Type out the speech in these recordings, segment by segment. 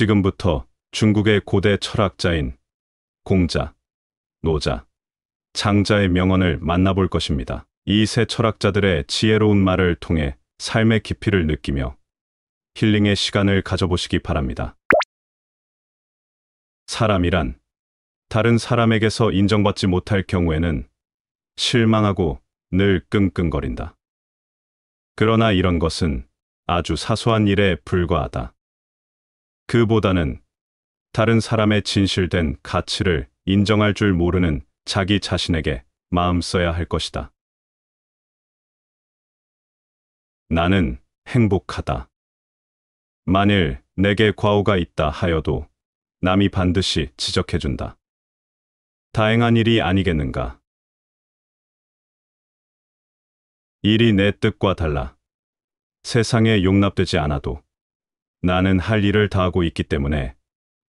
지금부터 중국의 고대 철학자인 공자, 노자, 장자의 명언을 만나볼 것입니다. 이 세 철학자들의 지혜로운 말을 통해 삶의 깊이를 느끼며 힐링의 시간을 가져보시기 바랍니다. 사람이란 다른 사람에게서 인정받지 못할 경우에는 실망하고 늘 끙끙거린다. 그러나 이런 것은 아주 사소한 일에 불과하다. 그보다는 다른 사람의 진실된 가치를 인정할 줄 모르는 자기 자신에게 마음 써야 할 것이다. 나는 행복하다. 만일 내게 과오가 있다 하여도 남이 반드시 지적해준다. 다행한 일이 아니겠는가. 일이 내 뜻과 달라 세상에 용납되지 않아도 나는 할 일을 다하고 있기 때문에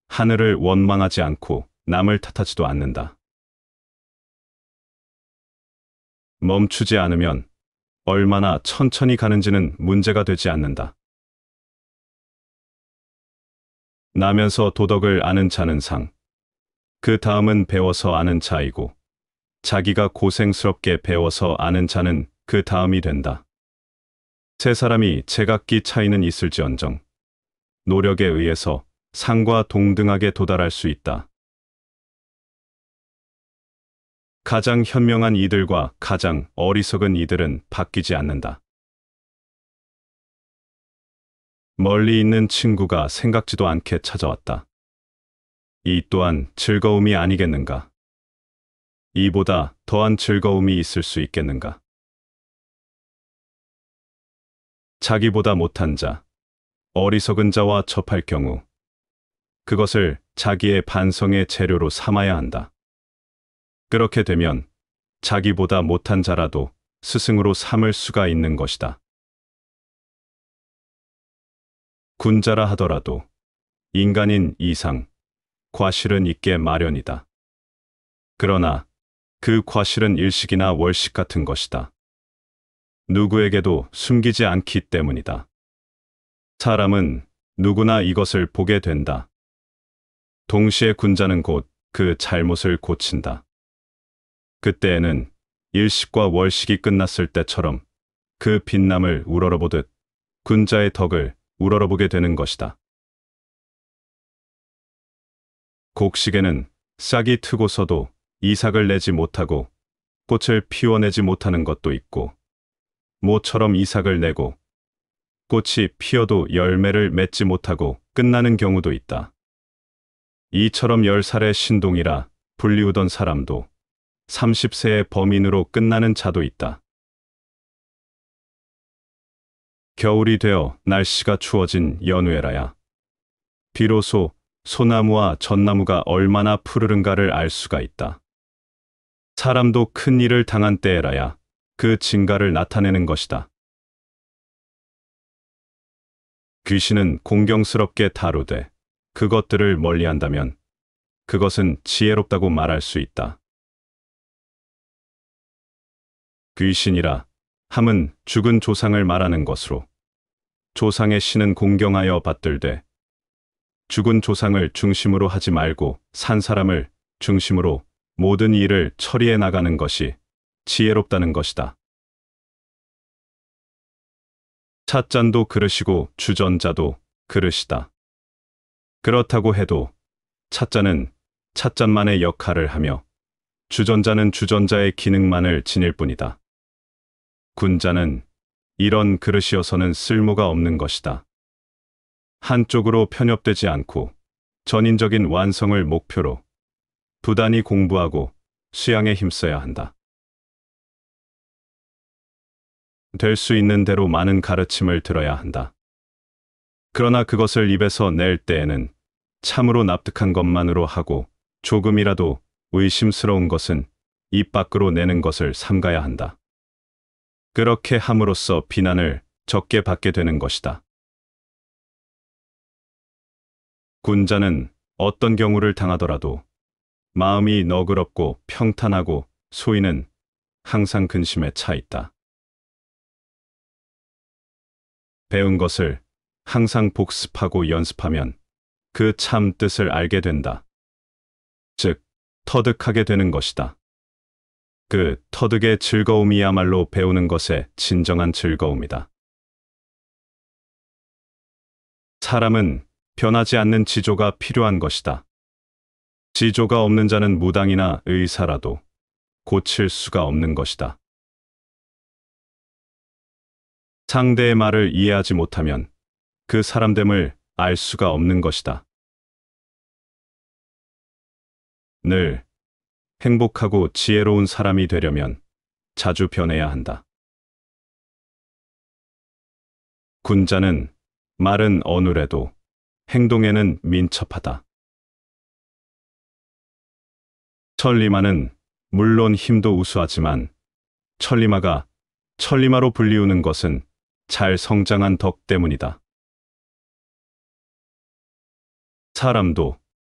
하늘을 원망하지 않고 남을 탓하지도 않는다. 멈추지 않으면 얼마나 천천히 가는지는 문제가 되지 않는다. 나면서 도덕을 아는 자는 상, 그 다음은 배워서 아는 자이고 자기가 고생스럽게 배워서 아는 자는 그 다음이 된다. 세 사람이 제각기 차이는 있을지언정 노력에 의해서 상과 동등하게 도달할 수 있다. 가장 현명한 이들과 가장 어리석은 이들은 바뀌지 않는다. 멀리 있는 친구가 생각지도 않게 찾아왔다. 이 또한 즐거움이 아니겠는가? 이보다 더한 즐거움이 있을 수 있겠는가? 자기보다 못한 자, 어리석은 자와 접할 경우 그것을 자기의 반성의 재료로 삼아야 한다. 그렇게 되면 자기보다 못한 자라도 스승으로 삼을 수가 있는 것이다. 군자라 하더라도 인간인 이상 과실은 있게 마련이다. 그러나 그 과실은 일식이나 월식 같은 것이다. 누구에게도 숨기지 않기 때문이다. 사람은 누구나 이것을 보게 된다. 동시에 군자는 곧 그 잘못을 고친다. 그때에는 일식과 월식이 끝났을 때처럼 그 빛남을 우러러보듯 군자의 덕을 우러러보게 되는 것이다. 곡식에는 싹이 트고서도 이삭을 내지 못하고 꽃을 피워내지 못하는 것도 있고 모처럼 이삭을 내고 꽃이 피어도 열매를 맺지 못하고 끝나는 경우도 있다. 이처럼 열살의 신동이라 불리우던 사람도 30세의 범인으로 끝나는 자도 있다. 겨울이 되어 날씨가 추워진 연우에라야. 비로소 소나무와 전나무가 얼마나 푸르른가를 알 수가 있다. 사람도 큰 일을 당한 때에라야 그증가를 나타내는 것이다. 귀신은 공경스럽게 다루되 그것들을 멀리한다면 그것은 지혜롭다고 말할 수 있다. 귀신이라 함은 죽은 조상을 말하는 것으로 조상의 신은 공경하여 받들되 죽은 조상을 중심으로 하지 말고 산 사람을 중심으로 모든 일을 처리해 나가는 것이 지혜롭다는 것이다. 찻잔도 그릇이고 주전자도 그릇이다. 그렇다고 해도 찻잔은 찻잔만의 역할을 하며 주전자는 주전자의 기능만을 지닐 뿐이다. 군자는 이런 그릇이어서는 쓸모가 없는 것이다. 한쪽으로 편협되지 않고 전인적인 완성을 목표로 부단히 공부하고 수양에 힘써야 한다. 될수 있는 대로 많은 가르침을 들어야 한다. 그러나 그것을 입에서 낼 때에는 참으로 납득한 것만으로 하고 조금이라도 의심스러운 것은 입 밖으로 내는 것을 삼가야 한다. 그렇게 함으로써 비난을 적게 받게 되는 것이다. 군자는 어떤 경우를 당하더라도 마음이 너그럽고 평탄하고 소인은 항상 근심에 차 있다. 배운 것을 항상 복습하고 연습하면 그 참 뜻을 알게 된다. 즉, 터득하게 되는 것이다. 그 터득의 즐거움이야말로 배우는 것의 진정한 즐거움이다. 사람은 변하지 않는 지조가 필요한 것이다. 지조가 없는 자는 무당이나 의사라도 고칠 수가 없는 것이다. 상대의 말을 이해하지 못하면 그 사람됨을 알 수가 없는 것이다. 늘 행복하고 지혜로운 사람이 되려면 자주 변해야 한다. 군자는 말은 어눌해도 행동에는 민첩하다. 천리마는 물론 힘도 우수하지만 천리마가 천리마로 불리우는 것은 잘 성장한 덕 때문이다. 사람도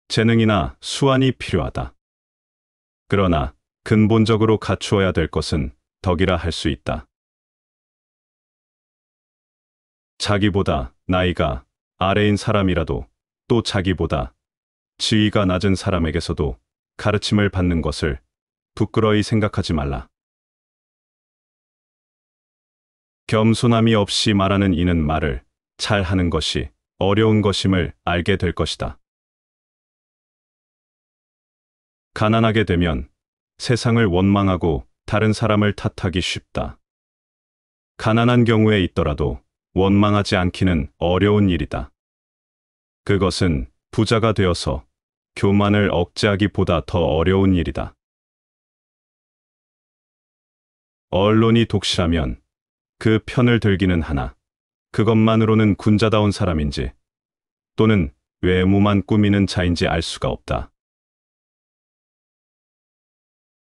재능이나 수완이 필요하다. 그러나 근본적으로 갖추어야 될 것은 덕이라 할 수 있다. 자기보다 나이가 아래인 사람이라도 또 자기보다 지위가 낮은 사람에게서도 가르침을 받는 것을 부끄러이 생각하지 말라. 겸손함이 없이 말하는 이는 말을 잘하는 것이 어려운 것임을 알게 될 것이다. 가난하게 되면 세상을 원망하고 다른 사람을 탓하기 쉽다. 가난한 경우에 있더라도 원망하지 않기는 어려운 일이다. 그것은 부자가 되어서 교만을 억제하기보다 더 어려운 일이다. 언론이 독실하면 그 편을 들기는 하나 그것만으로는 군자다운 사람인지 또는 외모만 꾸미는 자인지 알 수가 없다.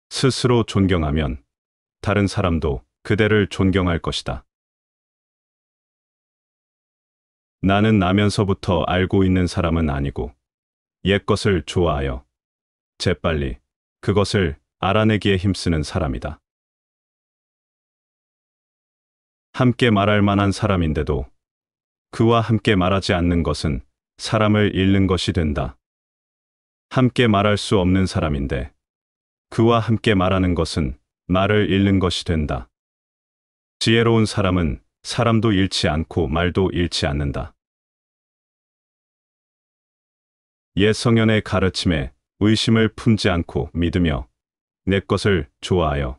스스로 존경하면 다른 사람도 그대를 존경할 것이다. 나는 나면서부터 알고 있는 사람은 아니고 옛것을 좋아하여 재빨리 그것을 알아내기에 힘쓰는 사람이다. 함께 말할 만한 사람인데도 그와 함께 말하지 않는 것은 사람을 잃는 것이 된다. 함께 말할 수 없는 사람인데 그와 함께 말하는 것은 말을 잃는 것이 된다. 지혜로운 사람은 사람도 잃지 않고 말도 잃지 않는다. 예성연의 가르침에 의심을 품지 않고 믿으며 내 것을 좋아하여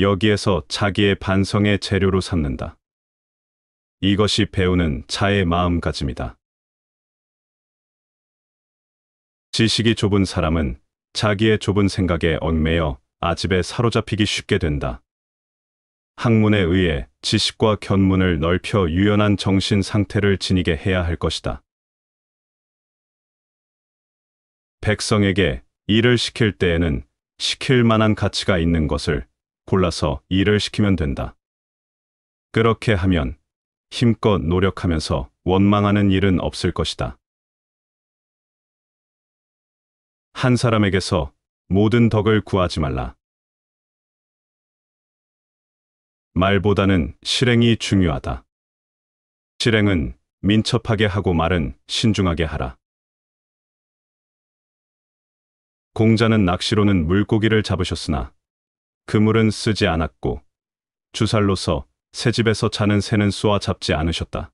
여기에서 자기의 반성의 재료로 삼는다. 이것이 배우는 자의 마음가짐이다. 지식이 좁은 사람은 자기의 좁은 생각에 얽매여 아집에 사로잡히기 쉽게 된다. 학문에 의해 지식과 견문을 넓혀 유연한 정신 상태를 지니게 해야 할 것이다. 백성에게 일을 시킬 때에는 시킬 만한 가치가 있는 것을 골라서 일을 시키면 된다. 그렇게 하면 힘껏 노력하면서 원망하는 일은 없을 것이다. 한 사람에게서 모든 덕을 구하지 말라. 말보다는 실행이 중요하다. 실행은 민첩하게 하고 말은 신중하게 하라. 공자는 낚시로는 물고기를 잡으셨으나 그물은 쓰지 않았고 주살로서 새집에서 자는 새는 쏘아 잡지 않으셨다.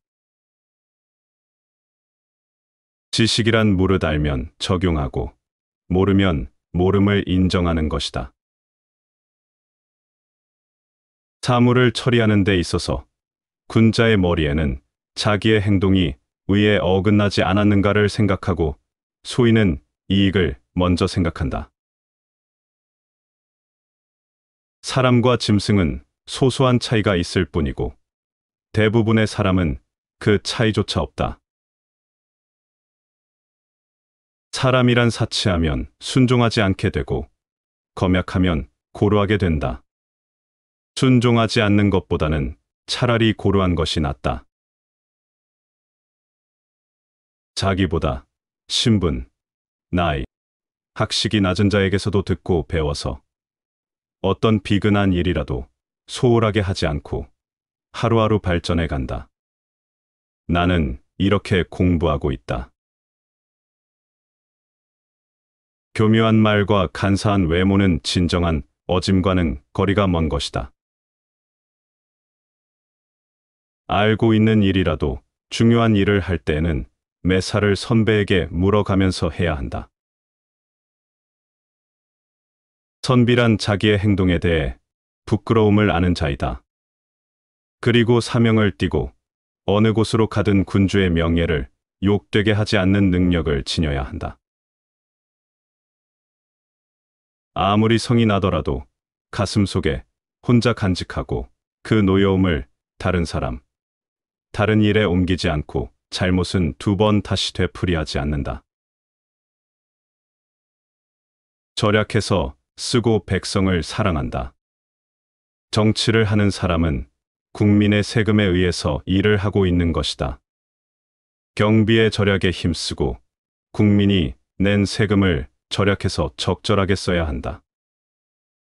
지식이란 무릇 알면 적용하고 모르면 모름을 인정하는 것이다. 사물을 처리하는 데 있어서 군자의 머리에는 자기의 행동이 의에 어긋나지 않았는가를 생각하고 소인은 이익을 먼저 생각한다. 사람과 짐승은 소소한 차이가 있을 뿐이고 대부분의 사람은 그 차이조차 없다. 사람이란 사치하면 순종하지 않게 되고 검약하면 고루하게 된다. 순종하지 않는 것보다는 차라리 고루한 것이 낫다. 자기보다 신분, 나이, 학식이 낮은 자에게서도 듣고 배워서 어떤 비근한 일이라도 소홀하게 하지 않고 하루하루 발전해 간다. 나는 이렇게 공부하고 있다. 교묘한 말과 간사한 외모는 진정한 어짐과는 거리가 먼 것이다. 알고 있는 일이라도 중요한 일을 할 때에는 매사를 선배에게 물어가면서 해야 한다. 선비란 자기의 행동에 대해 부끄러움을 아는 자이다. 그리고 사명을 띠고 어느 곳으로 가든 군주의 명예를 욕되게 하지 않는 능력을 지녀야 한다. 아무리 성이 나더라도 가슴 속에 혼자 간직하고 그 노여움을 다른 사람, 다른 일에 옮기지 않고 잘못은 두 번 다시 되풀이하지 않는다. 절약해서 쓰고 백성을 사랑한다. 정치를 하는 사람은 국민의 세금에 의해서 일을 하고 있는 것이다. 경비의 절약에 힘쓰고 국민이 낸 세금을 절약해서 적절하게 써야 한다.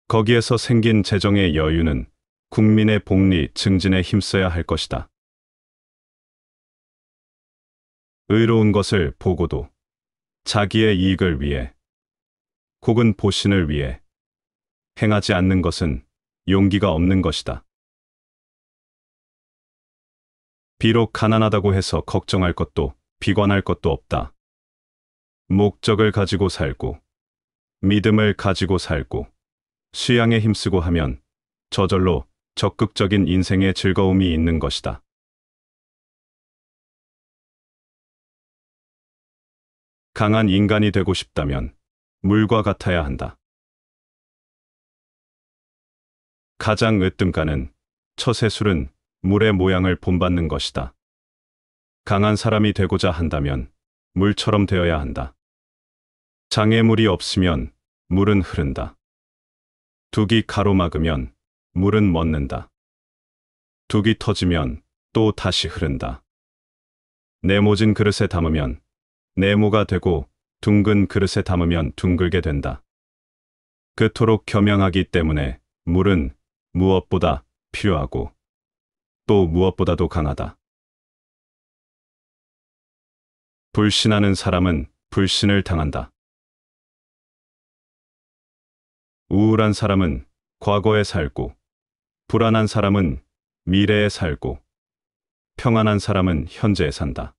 거기에서 생긴 재정의 여유는 국민의 복리 증진에 힘써야 할 것이다. 의로운 것을 보고도 자기의 이익을 위해 혹은 보신을 위해 행하지 않는 것은 용기가 없는 것이다. 비록 가난하다고 해서 걱정할 것도 비관할 것도 없다. 목적을 가지고 살고 믿음을 가지고 살고 수양에 힘쓰고 하면 저절로 적극적인 인생의 즐거움이 있는 것이다. 강한 인간이 되고 싶다면 물과 같아야 한다. 가장 으뜸가는 처세술은 물의 모양을 본받는 것이다. 강한 사람이 되고자 한다면 물처럼 되어야 한다. 장애물이 없으면 물은 흐른다. 두기 가로막으면 물은 멎는다. 두기 터지면 또 다시 흐른다. 네모진 그릇에 담으면 네모가 되고 둥근 그릇에 담으면 둥글게 된다. 그토록 겸양하기 때문에 물은 무엇보다 필요하고 또 무엇보다도 강하다. 불신하는 사람은 불신을 당한다. 우울한 사람은 과거에 살고 불안한 사람은 미래에 살고 평안한 사람은 현재에 산다.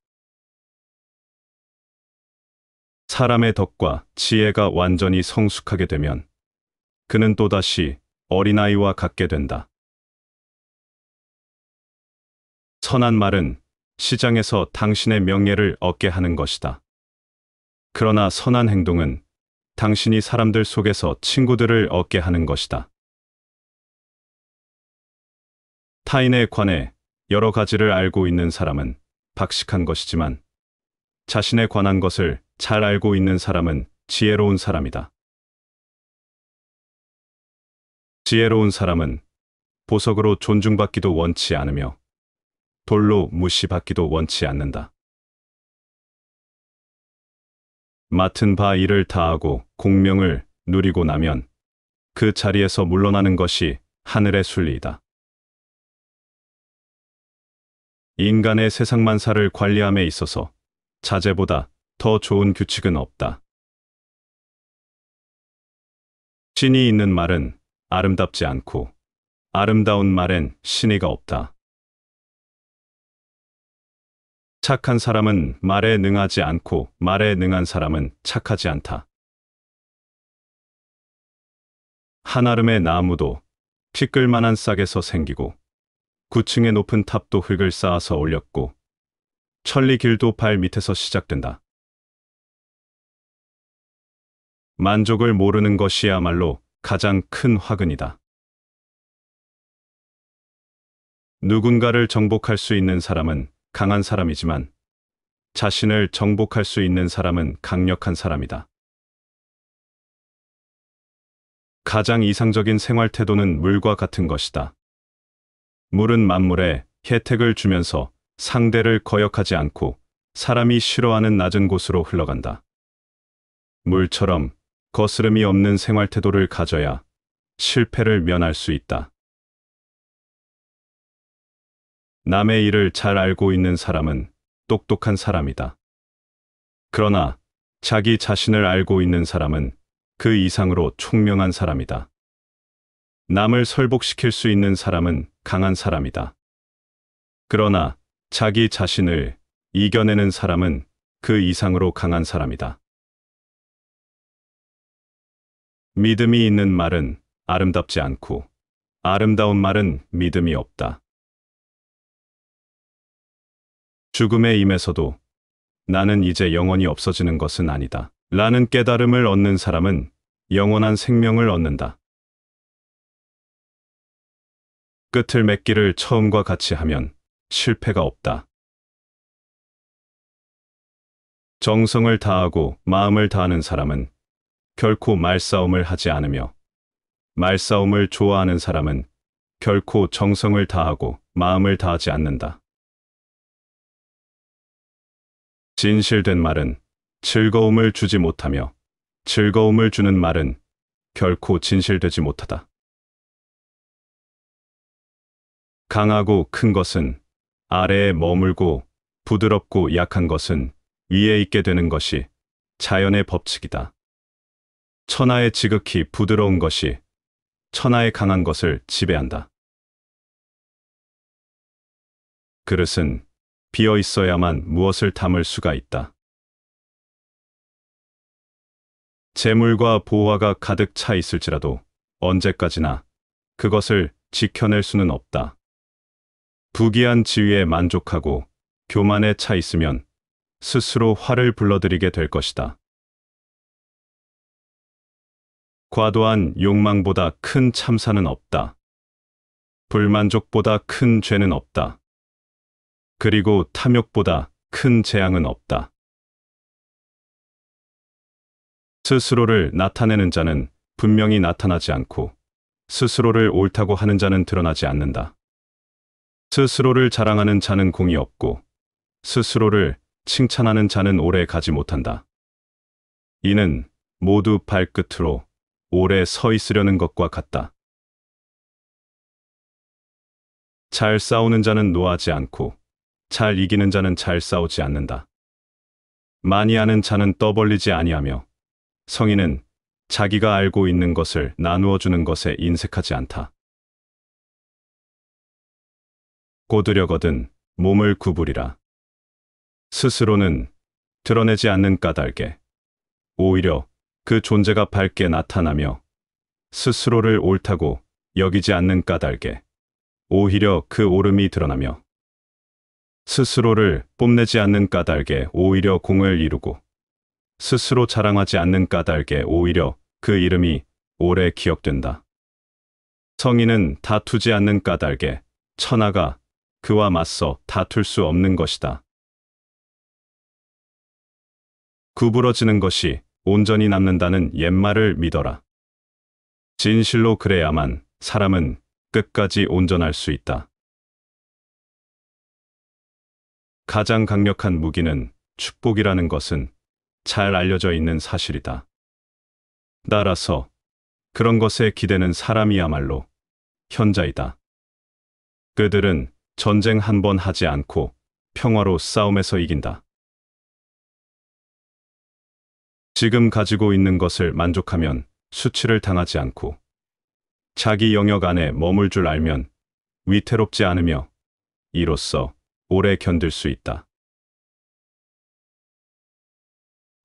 사람의 덕과 지혜가 완전히 성숙하게 되면 그는 또다시 어린아이와 같게 된다. 선한 말은 시장에서 당신의 명예를 얻게 하는 것이다. 그러나 선한 행동은 당신이 사람들 속에서 친구들을 얻게 하는 것이다. 타인에 관해 여러 가지를 알고 있는 사람은 박식한 것이지만 자신에 관한 것을 잘 알고 있는 사람은 지혜로운 사람이다. 지혜로운 사람은 보석으로 존중받기도 원치 않으며 돌로 무시받기도 원치 않는다. 맡은 바 일을 다하고 공명을 누리고 나면 그 자리에서 물러나는 것이 하늘의 순리이다. 인간의 세상만사를 관리함에 있어서 자제보다 더 좋은 규칙은 없다. 신이 있는 말은 아름답지 않고 아름다운 말엔 신의가 없다. 착한 사람은 말에 능하지 않고 말에 능한 사람은 착하지 않다. 한아름의 나무도 티끌만한 싹에서 생기고 9층의 높은 탑도 흙을 쌓아서 올렸고 천리길도 발 밑에서 시작된다. 만족을 모르는 것이야말로 가장 큰 화근이다. 누군가를 정복할 수 있는 사람은 강한 사람이지만 자신을 정복할 수 있는 사람은 강력한 사람이다. 가장 이상적인 생활 태도는 물과 같은 것이다. 물은 만물에 혜택을 주면서 상대를 거역하지 않고 사람이 싫어하는 낮은 곳으로 흘러간다. 물처럼 거스름이 없는 생활 태도를 가져야 실패를 면할 수 있다. 남의 일을 잘 알고 있는 사람은 똑똑한 사람이다. 그러나 자기 자신을 알고 있는 사람은 그 이상으로 총명한 사람이다. 남을 설복시킬 수 있는 사람은 강한 사람이다. 그러나 자기 자신을 이겨내는 사람은 그 이상으로 강한 사람이다. 믿음이 있는 말은 아름답지 않고 아름다운 말은 믿음이 없다. 죽음의 임에서도 나는 이제 영원히 없어지는 것은 아니다. 라는 깨달음을 얻는 사람은 영원한 생명을 얻는다. 끝을 맺기를 처음과 같이 하면 실패가 없다. 정성을 다하고 마음을 다하는 사람은 결코 말싸움을 하지 않으며 말싸움을 좋아하는 사람은 결코 정성을 다하고 마음을 다하지 않는다. 진실된 말은 즐거움을 주지 못하며 즐거움을 주는 말은 결코 진실되지 못하다. 강하고 큰 것은 아래에 머물고 부드럽고 약한 것은 위에 있게 되는 것이 자연의 법칙이다. 천하의 지극히 부드러운 것이 천하의 강한 것을 지배한다. 그릇은 비어 있어야만 무엇을 담을 수가 있다. 재물과 보화가 가득 차 있을지라도 언제까지나 그것을 지켜낼 수는 없다. 부귀한 지위에 만족하고 교만에 차 있으면 스스로 화를 불러들이게 될 것이다. 과도한 욕망보다 큰 참사는 없다. 불만족보다 큰 죄는 없다. 그리고 탐욕보다 큰 재앙은 없다. 스스로를 나타내는 자는 분명히 나타나지 않고 스스로를 옳다고 하는 자는 드러나지 않는다. 스스로를 자랑하는 자는 공이 없고 스스로를 칭찬하는 자는 오래 가지 못한다. 이는 모두 발끝으로 오래 서 있으려는 것과 같다. 잘 싸우는 자는 노하지 않고 잘 이기는 자는 잘 싸우지 않는다. 많이 아는 자는 떠벌리지 아니하며 성인은 자기가 알고 있는 것을 나누어 주는 것에 인색하지 않다. 꼬드려거든 몸을 구부리라. 스스로는 드러내지 않는 까닭에 오히려 그 존재가 밝게 나타나며 스스로를 옳다고 여기지 않는 까닭에 오히려 그 오름이 드러나며 스스로를 뽐내지 않는 까닭에 오히려 공을 이루고 스스로 자랑하지 않는 까닭에 오히려 그 이름이 오래 기억된다. 성인은 다투지 않는 까닭에 천하가 그와 맞서 다툴 수 없는 것이다. 구부러지는 것이 온전히 남는다는 옛말을 믿어라. 진실로 그래야만 사람은 끝까지 온전할 수 있다. 가장 강력한 무기는 축복이라는 것은 잘 알려져 있는 사실이다. 따라서 그런 것에 기대는 사람이야말로 현자이다. 그들은 전쟁 한 번 하지 않고 평화로 싸움에서 이긴다. 지금 가지고 있는 것을 만족하면 수치를 당하지 않고 자기 영역 안에 머물 줄 알면 위태롭지 않으며 이로써 오래 견딜 수 있다.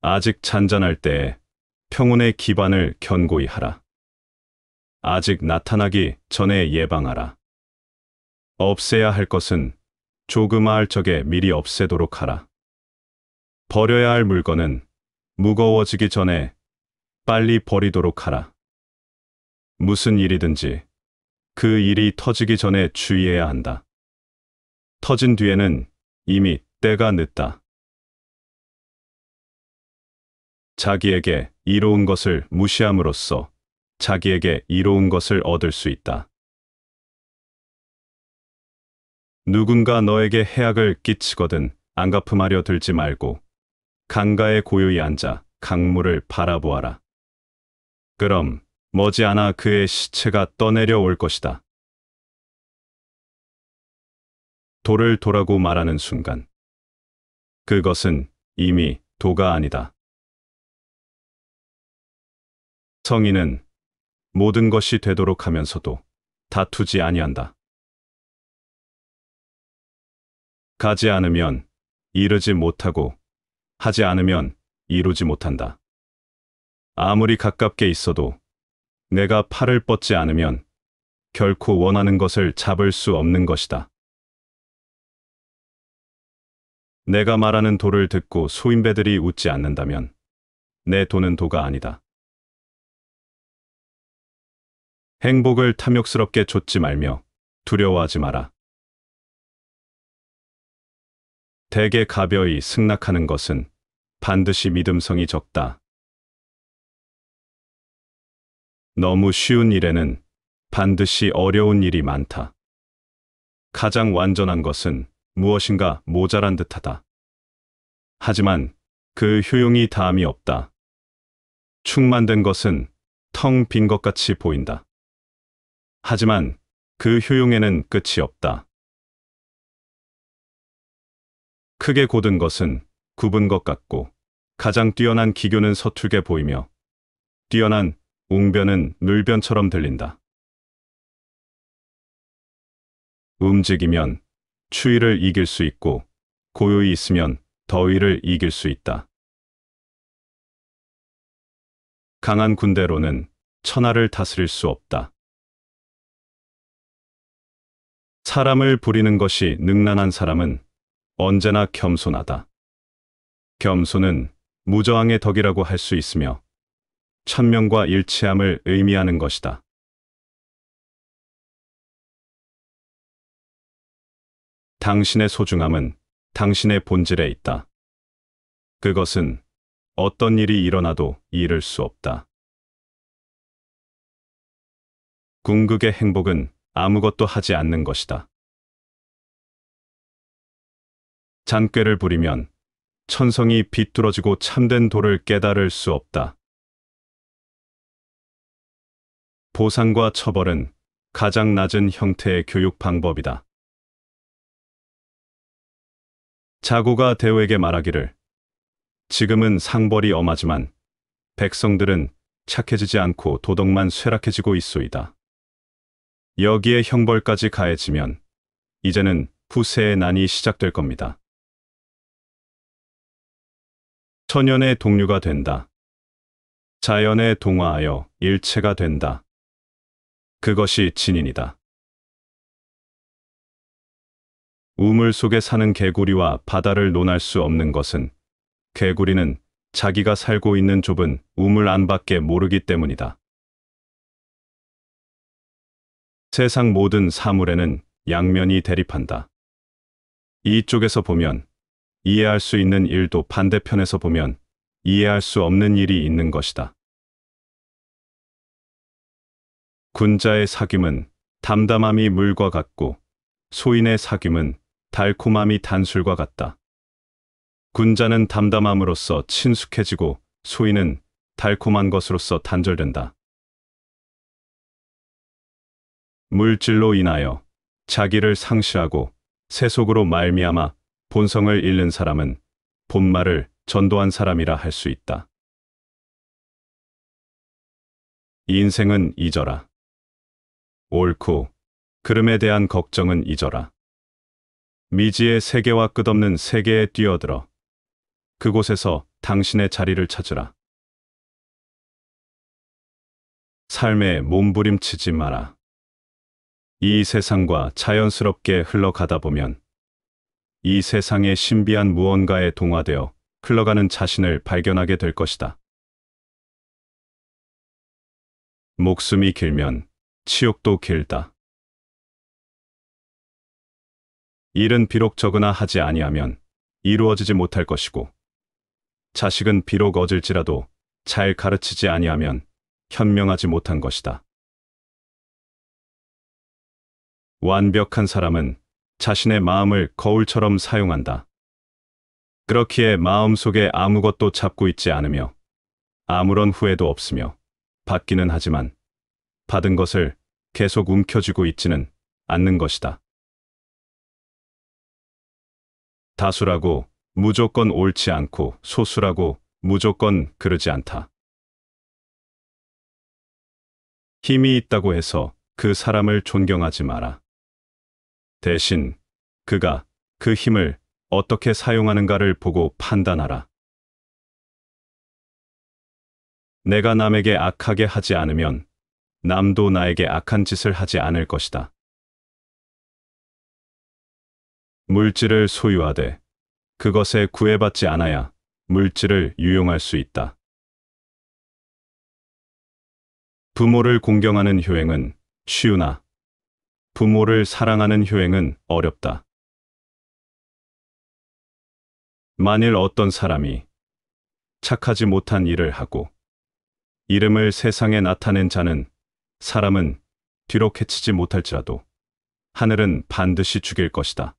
아직 잔잔할 때에 평온의 기반을 견고히 하라. 아직 나타나기 전에 예방하라. 없애야 할 것은 조그마할 적에 미리 없애도록 하라. 버려야 할 물건은 무거워지기 전에 빨리 버리도록 하라. 무슨 일이든지 그 일이 터지기 전에 주의해야 한다. 터진 뒤에는 이미 때가 늦다. 자기에게 이로운 것을 무시함으로써 자기에게 이로운 것을 얻을 수 있다. 누군가 너에게 해악을 끼치거든 안갚음하려 들지 말고 강가에 고요히 앉아 강물을 바라보아라. 그럼 머지않아 그의 시체가 떠내려 올 것이다. 도를 도라고 말하는 순간 그것은 이미 도가 아니다. 성인은 모든 것이 되도록 하면서도 다투지 아니한다. 가지 않으면 이르지 못하고 하지 않으면 이루지 못한다. 아무리 가깝게 있어도 내가 팔을 뻗지 않으면 결코 원하는 것을 잡을 수 없는 것이다. 내가 말하는 도를 듣고 소인배들이 웃지 않는다면 내 도는 도가 아니다. 행복을 탐욕스럽게 좇지 말며 두려워하지 마라. 대개 가벼이 승낙하는 것은 반드시 믿음성이 적다. 너무 쉬운 일에는 반드시 어려운 일이 많다. 가장 완전한 것은 무엇인가 모자란 듯하다. 하지만 그 효용이 다음이 없다. 충만된 것은 텅 빈 것 같이 보인다. 하지만 그 효용에는 끝이 없다. 크게 고든 것은 굽은 것 같고 가장 뛰어난 기교는 서툴게 보이며 뛰어난 웅변은 늘변처럼 들린다. 움직이면 추위를 이길 수 있고 고요히 있으면 더위를 이길 수 있다. 강한 군대로는 천하를 다스릴 수 없다. 사람을 부리는 것이 능란한 사람은 언제나 겸손하다. 겸손은 무저항의 덕이라고 할 수 있으며 천명과 일치함을 의미하는 것이다. 당신의 소중함은 당신의 본질에 있다. 그것은 어떤 일이 일어나도 잃을 수 없다. 궁극의 행복은 아무것도 하지 않는 것이다. 잔꾀를 부리면 천성이 비뚤어지고 참된 도를 깨달을 수 없다. 보상과 처벌은 가장 낮은 형태의 교육 방법이다. 자고가 대우에게 말하기를 지금은 상벌이 엄하지만 백성들은 착해지지 않고 도덕만 쇠락해지고 있소이다. 여기에 형벌까지 가해지면 이제는 부세의 난이 시작될 겁니다. 천연의 동류가 된다. 자연에 동화하여 일체가 된다. 그것이 진인이다. 우물 속에 사는 개구리와 바다를 논할 수 없는 것은 개구리는 자기가 살고 있는 좁은 우물 안밖에 모르기 때문이다. 세상 모든 사물에는 양면이 대립한다. 이쪽에서 보면 이해할 수 있는 일도 반대편에서 보면 이해할 수 없는 일이 있는 것이다. 군자의 사귐은 담담함이 물과 같고 소인의 사귐은 달콤함이 단술과 같다. 군자는 담담함으로써 친숙해지고 소인은 달콤한 것으로서 단절된다. 물질로 인하여 자기를 상실하고 세속으로 말미암아 본성을 잃는 사람은 본말을 전도한 사람이라 할 수 있다. 인생은 잊어라. 옳고 그름에 대한 걱정은 잊어라. 미지의 세계와 끝없는 세계에 뛰어들어 그곳에서 당신의 자리를 찾으라. 삶에 몸부림치지 마라. 이 세상과 자연스럽게 흘러가다 보면 이 세상의 신비한 무언가에 동화되어 흘러가는 자신을 발견하게 될 것이다. 목숨이 길면 치욕도 길다. 일은 비록 적으나 하지 아니하면 이루어지지 못할 것이고 자식은 비록 어질지라도 잘 가르치지 아니하면 현명하지 못한 것이다. 완벽한 사람은 자신의 마음을 거울처럼 사용한다. 그렇기에 마음속에 아무것도 잡고 있지 않으며 아무런 후회도 없으며 받기는 하지만 받은 것을 계속 움켜쥐고 있지는 않는 것이다. 다수라고 무조건 옳지 않고 소수라고 무조건 그러지 않다. 힘이 있다고 해서 그 사람을 존경하지 마라. 대신 그가 그 힘을 어떻게 사용하는가를 보고 판단하라. 내가 남에게 악하게 하지 않으면 남도 나에게 악한 짓을 하지 않을 것이다. 물질을 소유하되 그것에 구애받지 않아야 물질을 유용할 수 있다. 부모를 공경하는 효행은 쉬우나 부모를 사랑하는 효행은 어렵다. 만일 어떤 사람이 착하지 못한 일을 하고 이름을 세상에 나타낸 자는 사람은 뒤로 캐치지 못할지라도 하늘은 반드시 죽일 것이다.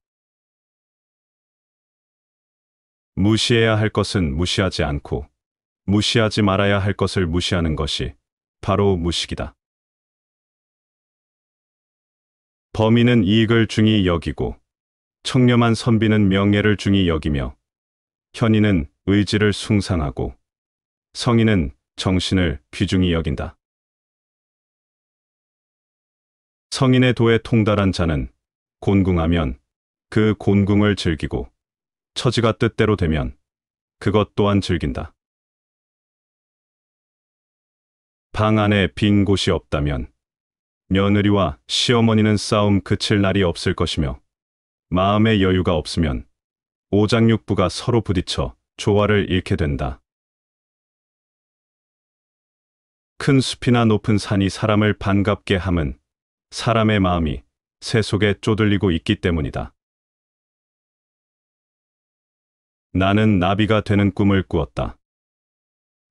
무시해야 할 것은 무시하지 않고 무시하지 말아야 할 것을 무시하는 것이 바로 무식이다. 범인은 이익을 중히 여기고 청렴한 선비는 명예를 중히 여기며 현인은 의지를 숭상하고 성인은 정신을 귀중히 여긴다. 성인의 도에 통달한 자는 곤궁하면 그 곤궁을 즐기고 처지가 뜻대로 되면 그것 또한 즐긴다. 방 안에 빈 곳이 없다면 며느리와 시어머니는 싸움 그칠 날이 없을 것이며 마음의 여유가 없으면 오장육부가 서로 부딪혀 조화를 잃게 된다. 큰 숲이나 높은 산이 사람을 반갑게 함은 사람의 마음이 새 속에 쪼들리고 있기 때문이다. 나는 나비가 되는 꿈을 꾸었다.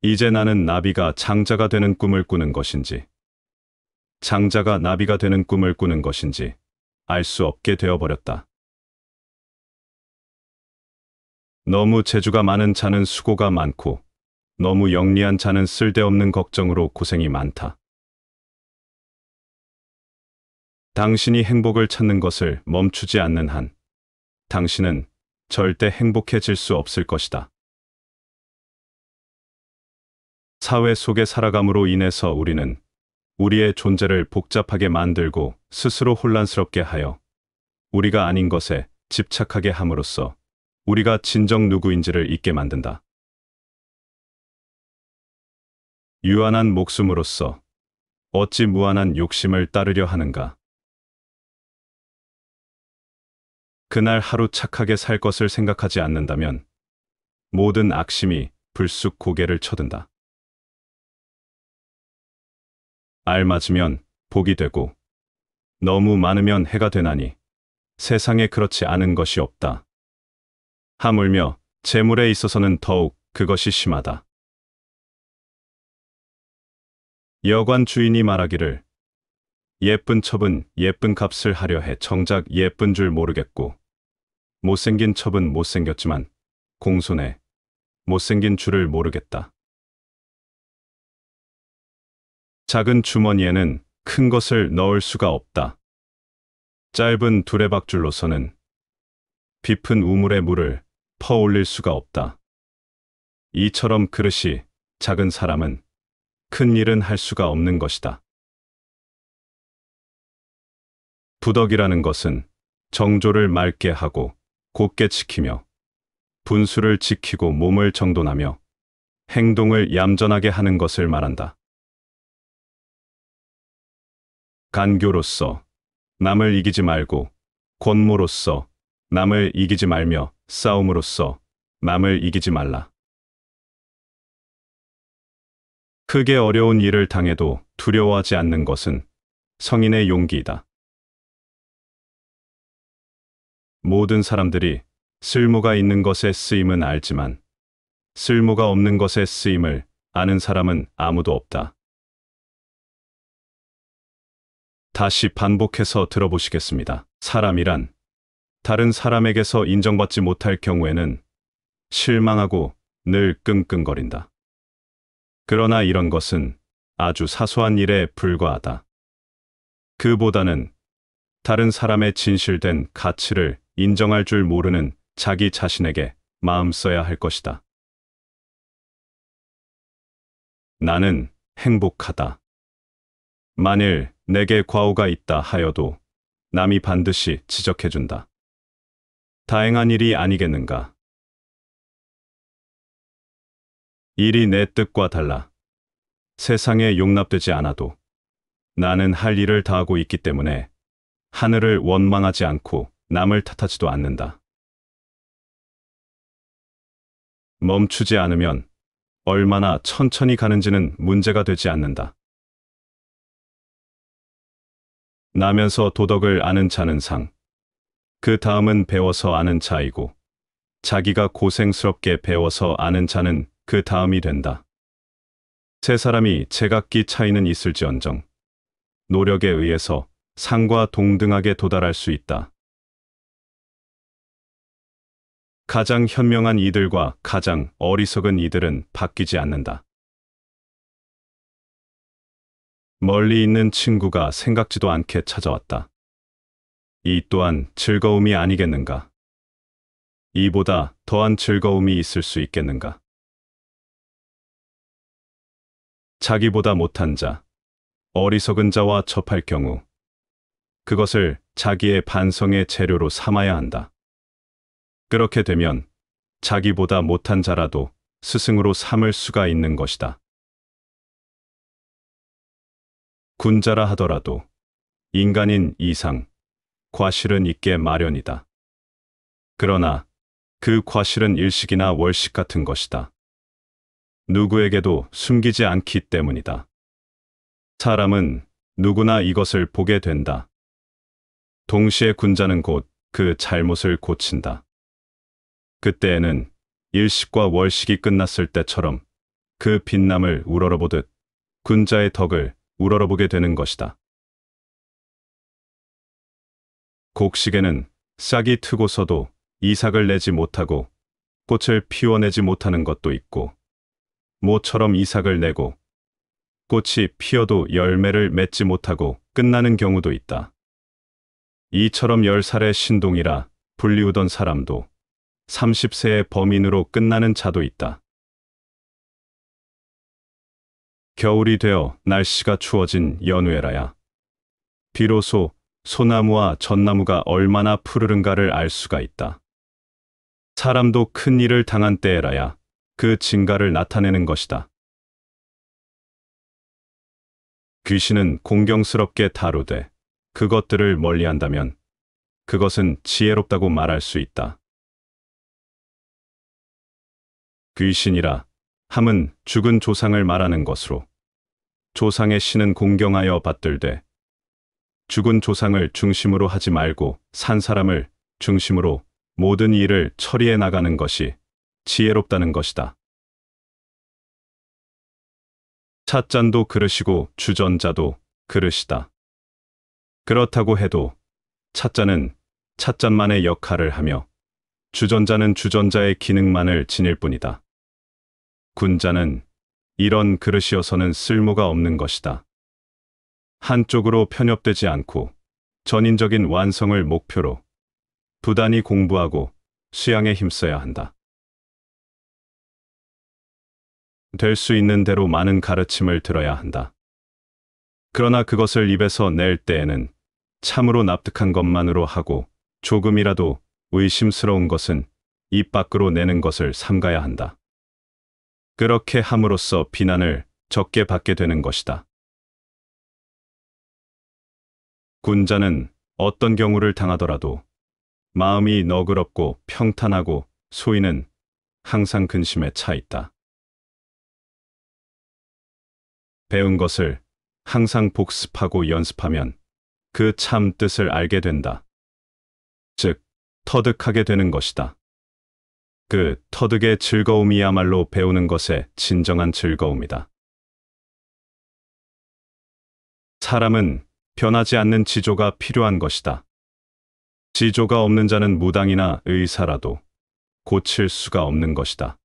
이제 나는 나비가 장자가 되는 꿈을 꾸는 것인지. 장자가 나비가 되는 꿈을 꾸는 것인지 알 수 없게 되어버렸다. 너무 재주가 많은 자는 수고가 많고 너무 영리한 자는 쓸데없는 걱정으로 고생이 많다. 당신이 행복을 찾는 것을 멈추지 않는 한 당신은 절대 행복해질 수 없을 것이다. 사회 속의 살아감으로 인해서 우리는 우리의 존재를 복잡하게 만들고 스스로 혼란스럽게 하여 우리가 아닌 것에 집착하게 함으로써 우리가 진정 누구인지를 잊게 만든다. 유한한 목숨으로서 어찌 무한한 욕심을 따르려 하는가. 그날 하루 착하게 살 것을 생각하지 않는다면 모든 악심이 불쑥 고개를 쳐든다. 알맞으면 복이 되고 너무 많으면 해가 되나니 세상에 그렇지 않은 것이 없다. 하물며 재물에 있어서는 더욱 그것이 심하다. 여관 주인이 말하기를 예쁜 첩은 예쁜 값을 하려 해 정작 예쁜 줄 모르겠고 못생긴 첩은 못생겼지만 공손해 못생긴 줄을 모르겠다. 작은 주머니에는 큰 것을 넣을 수가 없다. 짧은 두레박줄로서는 깊은 우물의 물을 퍼올릴 수가 없다. 이처럼 그릇이 작은 사람은 큰 일은 할 수가 없는 것이다. 부덕이라는 것은 정조를 맑게 하고 곱게 지키며 분수를 지키고 몸을 정돈하며 행동을 얌전하게 하는 것을 말한다. 간교로서 남을 이기지 말고 권모로서 남을 이기지 말며 싸움으로써 남을 이기지 말라. 크게 어려운 일을 당해도 두려워하지 않는 것은 성인의 용기이다. 모든 사람들이 쓸모가 있는 것에 쓰임은 알지만 쓸모가 없는 것에 쓰임을 아는 사람은 아무도 없다. 다시 반복해서 들어보시겠습니다. 사람이란 다른 사람에게서 인정받지 못할 경우에는 실망하고 늘 끙끙거린다. 그러나 이런 것은 아주 사소한 일에 불과하다. 그보다는 다른 사람의 진실된 가치를 인정할 줄 모르는 자기 자신에게 마음 써야 할 것이다. 나는 행복하다. 만일 내게 과오가 있다 하여도 남이 반드시 지적해준다. 다행한 일이 아니겠는가. 일이 내 뜻과 달라 세상에 용납되지 않아도 나는 할 일을 다하고 있기 때문에 하늘을 원망하지 않고 남을 탓하지도 않는다. 멈추지 않으면 얼마나 천천히 가는지는 문제가 되지 않는다. 나면서 도덕을 아는 자는 상. 그 다음은 배워서 아는 자이고 자기가 고생스럽게 배워서 아는 자는 그 다음이 된다. 세 사람이 제각기 차이는 있을지언정 노력에 의해서 상과 동등하게 도달할 수 있다. 가장 현명한 이들과 가장 어리석은 이들은 바뀌지 않는다. 멀리 있는 친구가 생각지도 않게 찾아왔다. 이 또한 즐거움이 아니겠는가? 이보다 더한 즐거움이 있을 수 있겠는가? 자기보다 못한 자, 어리석은 자와 접할 경우 그것을 자기의 반성의 재료로 삼아야 한다. 그렇게 되면 자기보다 못한 자라도 스승으로 삼을 수가 있는 것이다. 군자라 하더라도 인간인 이상 과실은 있게 마련이다. 그러나 그 과실은 일식이나 월식 같은 것이다. 누구에게도 숨기지 않기 때문이다. 사람은 누구나 이것을 보게 된다. 동시에 군자는 곧 그 잘못을 고친다. 그때에는 일식과 월식이 끝났을 때처럼 그 빛남을 우러러보듯 군자의 덕을 우러러보게 되는 것이다. 곡식에는 싹이 트고서도 이삭을 내지 못하고 꽃을 피워내지 못하는 것도 있고 모처럼 이삭을 내고 꽃이 피어도 열매를 맺지 못하고 끝나는 경우도 있다. 이처럼 열살의 신동이라 불리우던 사람도 30세의 범인으로 끝나는 자도 있다. 겨울이 되어 날씨가 추워진 연우에라야. 비로소 소나무와 전나무가 얼마나 푸르른가를 알 수가 있다. 사람도 큰 일을 당한 때에라야 그증가를 나타내는 것이다. 귀신은 공경스럽게 다루되 그것들을 멀리한다면 그것은 지혜롭다고 말할 수 있다. 귀신이라 함은 죽은 조상을 말하는 것으로 조상의 신은 공경하여 받들되 죽은 조상을 중심으로 하지 말고 산 사람을 중심으로 모든 일을 처리해 나가는 것이 지혜롭다는 것이다. 찻잔도 그릇이고 주전자도 그릇이다. 그렇다고 해도 찻잔은 찻잔만의 역할을 하며 주전자는 주전자의 기능만을 지닐 뿐이다. 군자는 이런 그릇이어서는 쓸모가 없는 것이다. 한쪽으로 편협되지 않고 전인적인 완성을 목표로 부단히 공부하고 수양에 힘써야 한다. 될 수 있는 대로 많은 가르침을 들어야 한다. 그러나 그것을 입에서 낼 때에는 참으로 납득한 것만으로 하고 조금이라도 의심스러운 것은 입 밖으로 내는 것을 삼가야 한다. 그렇게 함으로써 비난을 적게 받게 되는 것이다. 군자는 어떤 경우를 당하더라도 마음이 너그럽고 평탄하고 소인은 항상 근심에 차 있다. 배운 것을 항상 복습하고 연습하면 그 참 뜻을 알게 된다. 즉, 터득하게 되는 것이다. 그 터득의 즐거움이야말로 배우는 것의 진정한 즐거움이다. 사람은 변하지 않는 지조가 필요한 것이다. 지조가 없는 자는 무당이나 의사라도 고칠 수가 없는 것이다.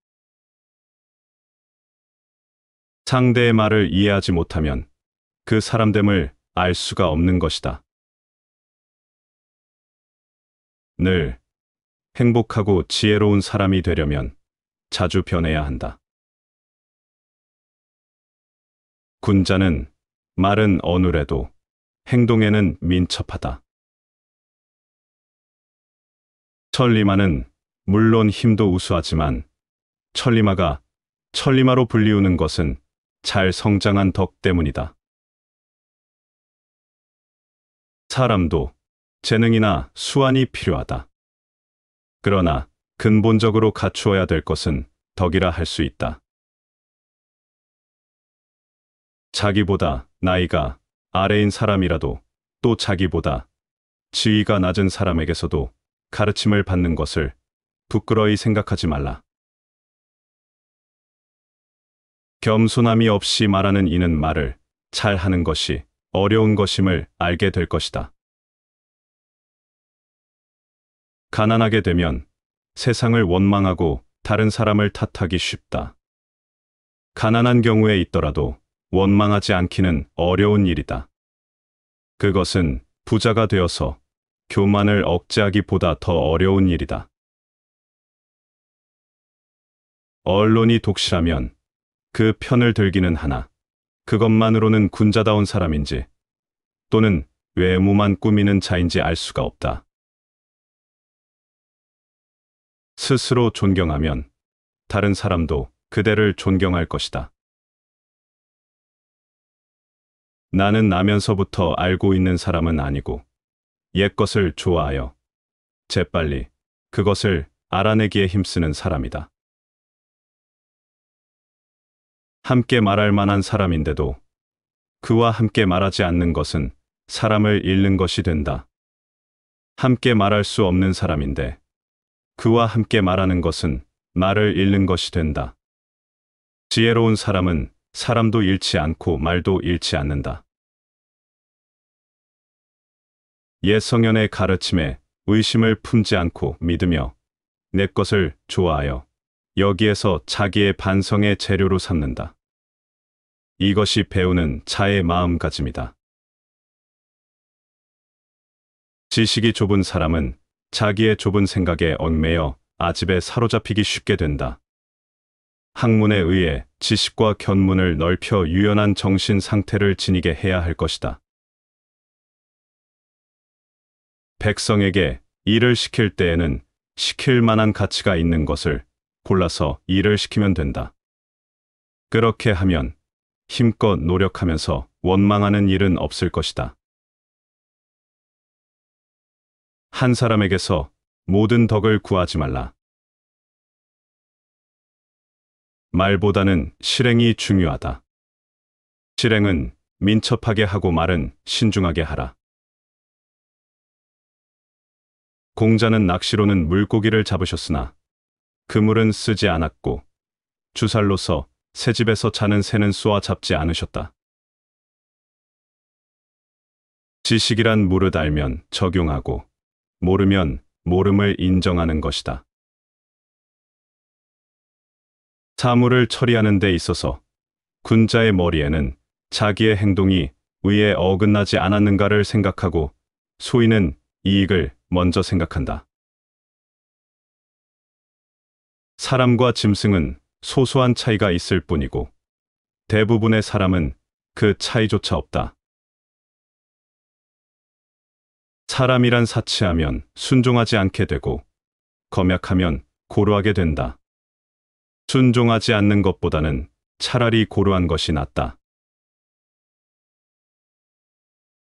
상대의 말을 이해하지 못하면 그 사람됨을 알 수가 없는 것이다. 늘 행복하고 지혜로운 사람이 되려면 자주 변해야 한다. 군자는 말은 어눌해도 행동에는 민첩하다. 천리마는 물론 힘도 우수하지만 천리마가 천리마로 불리우는 것은 잘 성장한 덕 때문이다. 사람도 재능이나 수완이 필요하다. 그러나 근본적으로 갖추어야 될 것은 덕이라 할 수 있다. 자기보다 나이가 아래인 사람이라도 또 자기보다 지위가 낮은 사람에게서도 가르침을 받는 것을 부끄러이 생각하지 말라. 겸손함이 없이 말하는 이는 말을 잘하는 것이 어려운 것임을 알게 될 것이다. 가난하게 되면 세상을 원망하고 다른 사람을 탓하기 쉽다. 가난한 경우에 있더라도 원망하지 않기는 어려운 일이다. 그것은 부자가 되어서 교만을 억제하기보다 더 어려운 일이다. 언론이 독실하면 그 편을 들기는 하나 그것만으로는 군자다운 사람인지 또는 외모만 꾸미는 자인지 알 수가 없다. 스스로 존경하면 다른 사람도 그대를 존경할 것이다. 나는 나면서부터 알고 있는 사람은 아니고 옛것을 좋아하여 재빨리 그것을 알아내기에 힘쓰는 사람이다. 함께 말할 만한 사람인데도 그와 함께 말하지 않는 것은 사람을 잃는 것이 된다. 함께 말할 수 없는 사람인데 그와 함께 말하는 것은 말을 잃는 것이 된다. 지혜로운 사람은 사람도 잃지 않고 말도 잃지 않는다. 예성연의 가르침에 의심을 품지 않고 믿으며 내 것을 좋아하여 여기에서 자기의 반성의 재료로 삼는다. 이것이 배우는 자의 마음가짐이다. 지식이 좁은 사람은 자기의 좁은 생각에 얽매여 아집에 사로잡히기 쉽게 된다. 학문에 의해 지식과 견문을 넓혀 유연한 정신 상태를 지니게 해야 할 것이다. 백성에게 일을 시킬 때에는 시킬 만한 가치가 있는 것을 골라서 일을 시키면 된다. 그렇게 하면 힘껏 노력하면서 원망하는 일은 없을 것이다. 한 사람에게서 모든 덕을 구하지 말라. 말보다는 실행이 중요하다. 실행은 민첩하게 하고 말은 신중하게 하라. 공자는 낚시로는 물고기를 잡으셨으나 그물은 쓰지 않았고 주살로서 새집에서 자는 새는 쏘아 잡지 않으셨다. 지식이란 무릇 알면 적용하고 모르면 모름을 인정하는 것이다. 사물을 처리하는 데 있어서 군자의 머리에는 자기의 행동이 의에 어긋나지 않았는가를 생각하고 소인은 이익을 먼저 생각한다. 사람과 짐승은 소소한 차이가 있을 뿐이고 대부분의 사람은 그 차이조차 없다. 사람이란 사치하면 순종하지 않게 되고 검약하면 고루하게 된다. 순종하지 않는 것보다는 차라리 고루한 것이 낫다.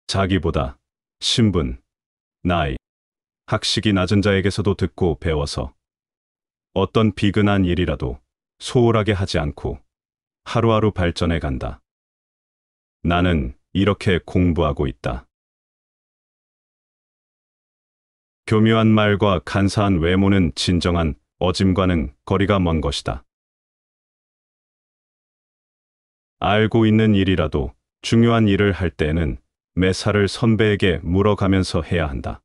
자기보다 신분, 나이, 학식이 낮은 자에게서도 듣고 배워서 어떤 비근한 일이라도 소홀하게 하지 않고 하루하루 발전해 간다. 나는 이렇게 공부하고 있다. 교묘한 말과 간사한 외모는 진정한 어짐과는 거리가 먼 것이다. 알고 있는 일이라도 중요한 일을 할 때에는 매사를 선배에게 물어가면서 해야 한다.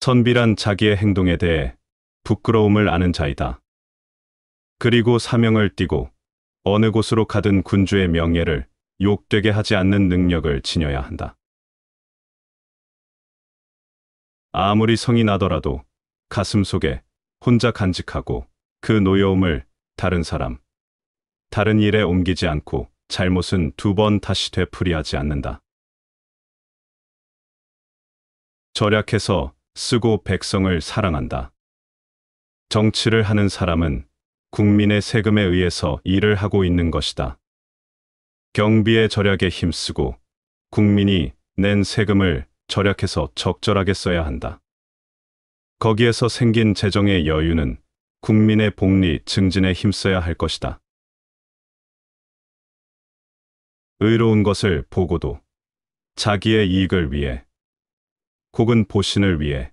선비란 자기의 행동에 대해 부끄러움을 아는 자이다. 그리고 사명을 띠고 어느 곳으로 가든 군주의 명예를 욕되게 하지 않는 능력을 지녀야 한다. 아무리 성이 나더라도 가슴 속에 혼자 간직하고 그 노여움을 다른 사람, 다른 일에 옮기지 않고 잘못은 두 번 다시 되풀이하지 않는다. 절약해서 쓰고 백성을 사랑한다. 정치를 하는 사람은 국민의 세금에 의해서 일을 하고 있는 것이다. 경비의 절약에 힘쓰고 국민이 낸 세금을 절약해서 적절하게 써야 한다. 거기에서 생긴 재정의 여유는 국민의 복리 증진에 힘써야 할 것이다. 의로운 것을 보고도 자기의 이익을 위해 혹은 보신을 위해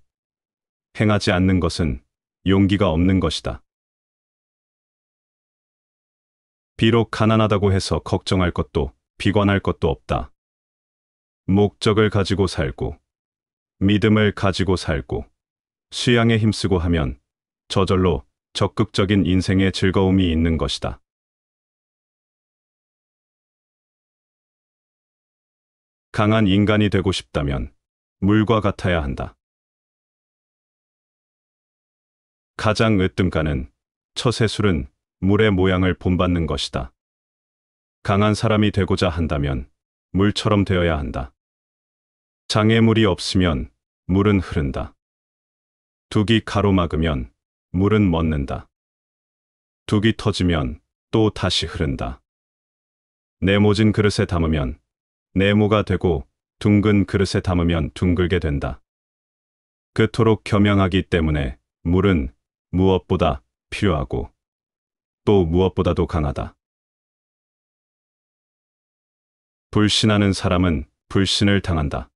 행하지 않는 것은 용기가 없는 것이다. 비록 가난하다고 해서 걱정할 것도 비관할 것도 없다. 목적을 가지고 살고 믿음을 가지고 살고 수양에 힘쓰고 하면 저절로 적극적인 인생의 즐거움이 있는 것이다. 강한 인간이 되고 싶다면 물과 같아야 한다. 가장 으뜸가는 처세술은 물의 모양을 본받는 것이다. 강한 사람이 되고자 한다면 물처럼 되어야 한다. 장애물이 없으면 물은 흐른다. 두기 가로막으면 물은 멎는다. 두기 터지면 또 다시 흐른다. 네모진 그릇에 담으면 네모가 되고 둥근 그릇에 담으면 둥글게 된다. 그토록 겸양하기 때문에 물은 무엇보다 필요하고 또 무엇보다도 강하다. 불신하는 사람은 불신을 당한다.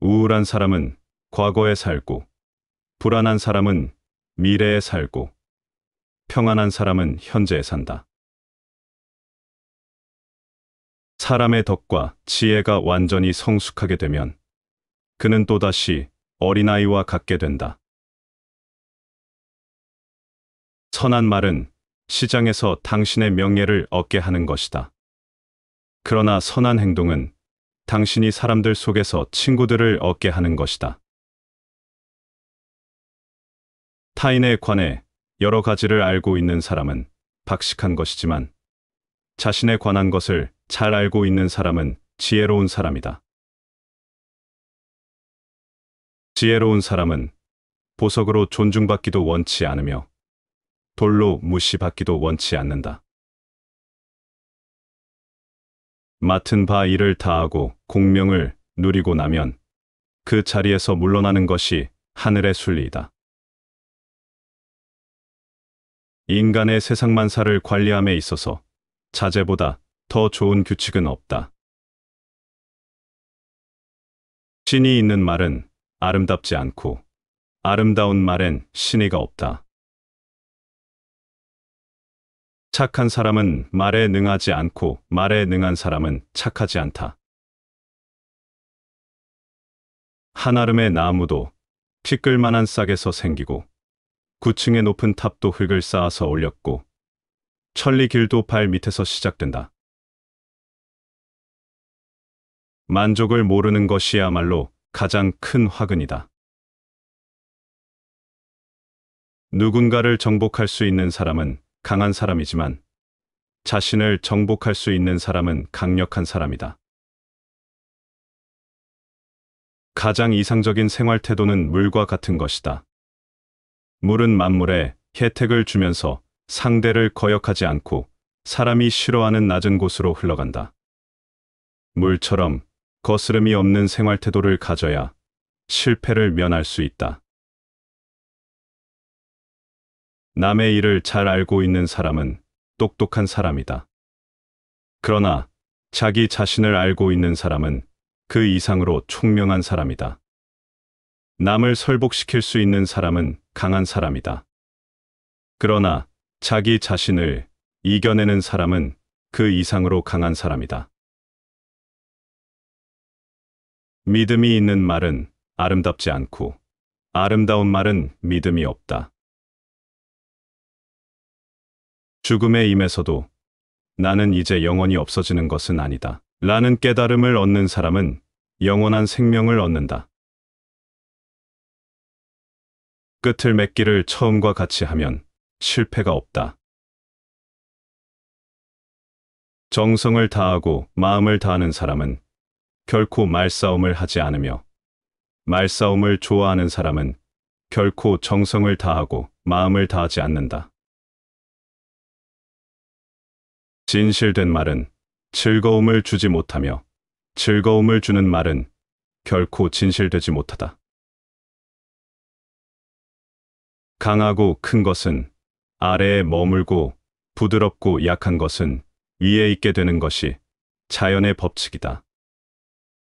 우울한 사람은 과거에 살고, 불안한 사람은 미래에 살고, 평안한 사람은 현재에 산다. 사람의 덕과 지혜가 완전히 성숙하게 되면 그는 또다시 어린아이와 같게 된다. 선한 말은 시장에서 당신의 명예를 얻게 하는 것이다. 그러나 선한 행동은 당신이 사람들 속에서 친구들을 얻게 하는 것이다. 타인에 관해 여러 가지를 알고 있는 사람은 박식한 것이지만 자신에 관한 것을 잘 알고 있는 사람은 지혜로운 사람이다. 지혜로운 사람은 보석으로 존중받기도 원치 않으며 돌로 무시받기도 원치 않는다. 맡은 바 일을 다하고 공명을 누리고 나면 그 자리에서 물러나는 것이 하늘의 순리이다. 인간의 세상 만사를 관리함에 있어서 자제보다 더 좋은 규칙은 없다. 신이 있는 말은 아름답지 않고 아름다운 말엔 신의가 없다. 착한 사람은 말에 능하지 않고 말에 능한 사람은 착하지 않다. 한아름의 나무도 피끌만한 싹에서 생기고 9층의 높은 탑도 흙을 쌓아서 올렸고 천리길도 발 밑에서 시작된다. 만족을 모르는 것이야말로 가장 큰 화근이다. 누군가를 정복할 수 있는 사람은 강한 사람이지만 자신을 정복할 수 있는 사람은 강력한 사람이다. 가장 이상적인 생활 태도는 물과 같은 것이다. 물은 만물에 혜택을 주면서 상대를 거역하지 않고 사람이 싫어하는 낮은 곳으로 흘러간다. 물처럼 거스름이 없는 생활 태도를 가져야 실패를 면할 수 있다. 남의 일을 잘 알고 있는 사람은 똑똑한 사람이다. 그러나 자기 자신을 알고 있는 사람은 그 이상으로 총명한 사람이다. 남을 설복시킬 수 있는 사람은 강한 사람이다. 그러나 자기 자신을 이겨내는 사람은 그 이상으로 강한 사람이다. 믿음이 있는 말은 아름답지 않고 아름다운 말은 믿음이 없다. 죽음의 임에서도 나는 이제 영원히 없어지는 것은 아니다. 라는 깨달음을 얻는 사람은 영원한 생명을 얻는다. 끝을 맺기를 처음과 같이 하면 실패가 없다. 정성을 다하고 마음을 다하는 사람은 결코 말싸움을 하지 않으며 말싸움을 좋아하는 사람은 결코 정성을 다하고 마음을 다하지 않는다. 진실된 말은 즐거움을 주지 못하며 즐거움을 주는 말은 결코 진실되지 못하다. 강하고 큰 것은 아래에 머물고 부드럽고 약한 것은 위에 있게 되는 것이 자연의 법칙이다.